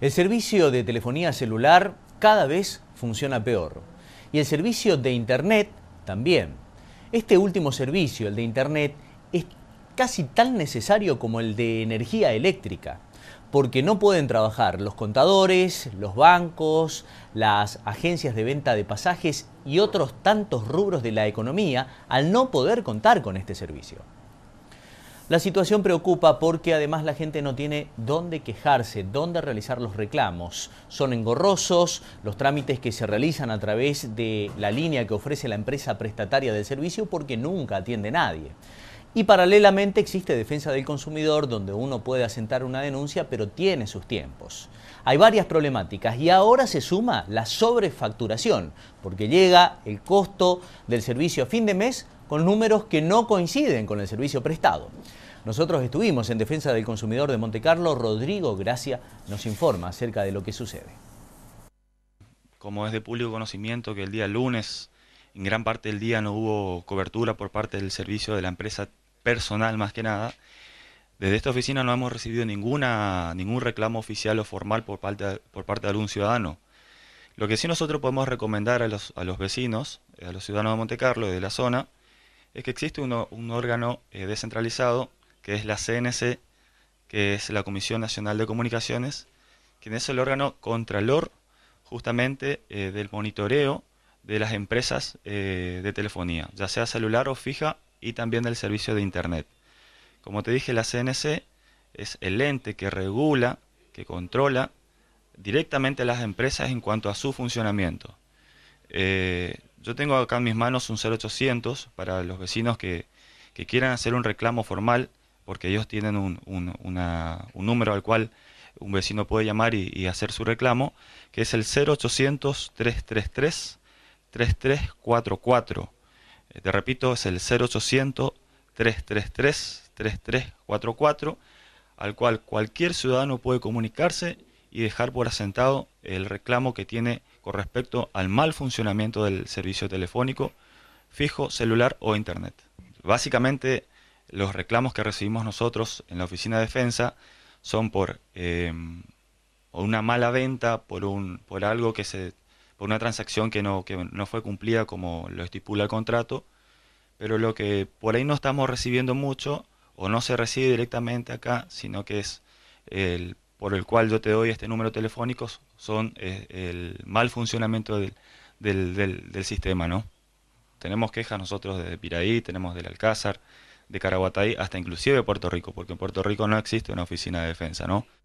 El servicio de telefonía celular cada vez funciona peor y el servicio de Internet también. Este último servicio, el de Internet, es casi tan necesario como el de energía eléctrica, porque no pueden trabajar los contadores, los bancos, las agencias de venta de pasajes y otros tantos rubros de la economía al no poder contar con este servicio. La situación preocupa porque además la gente no tiene dónde quejarse, dónde realizar los reclamos. Son engorrosos los trámites que se realizan a través de la línea que ofrece la empresa prestataria del servicio porque nunca atiende nadie. Y paralelamente existe defensa del consumidor donde uno puede asentar una denuncia pero tiene sus tiempos. Hay varias problemáticas y ahora se suma la sobrefacturación porque llega el costo del servicio a fin de mes con números que no coinciden con el servicio prestado. Nosotros estuvimos en defensa del consumidor de Monte Montecarlo, Rodrigo Gracia nos informa acerca de lo que sucede. Como es de público conocimiento que el día lunes, en gran parte del día no hubo cobertura por parte del servicio de la empresa personal más que nada, desde esta oficina no hemos recibido ninguna, ningún reclamo oficial o formal por parte, por parte de algún ciudadano. Lo que sí nosotros podemos recomendar a los, a los vecinos, eh, a los ciudadanos de Monte Montecarlo y de la zona, es que existe un órgano eh, descentralizado que es la CNC, que es la Comisión Nacional de Comunicaciones, quien es el órgano contralor justamente eh, del monitoreo de las empresas eh, de telefonía, ya sea celular o fija, y también del servicio de Internet. Como te dije, la CNC es el ente que regula, que controla directamente a las empresas en cuanto a su funcionamiento. Yo tengo acá en mis manos un 0800 para los vecinos que, quieran hacer un reclamo formal, porque ellos tienen un, número al cual un vecino puede llamar y, hacer su reclamo, que es el 0800-333-3344. Eh, te repito, es el 0800-333-3344, al cual cualquier ciudadano puede comunicarse y dejar por asentado el reclamo que tiene con respecto al mal funcionamiento del servicio telefónico fijo, celular o Internet. Básicamente, los reclamos que recibimos nosotros en la Oficina de Defensa son por eh, una mala venta, por, un, por algo que se por una transacción que no, que no fue cumplida como lo estipula el contrato, pero lo que por ahí no estamos recibiendo mucho o no se recibe directamente acá, sino que es el por el cual yo te doy este número telefónico son eh, el mal funcionamiento del, del, sistema, ¿no? Tenemos quejas nosotros desde Piraí, tenemos del Alcázar, de Caraguatay, hasta inclusive Puerto Rico, porque en Puerto Rico no existe una oficina de defensa, ¿no?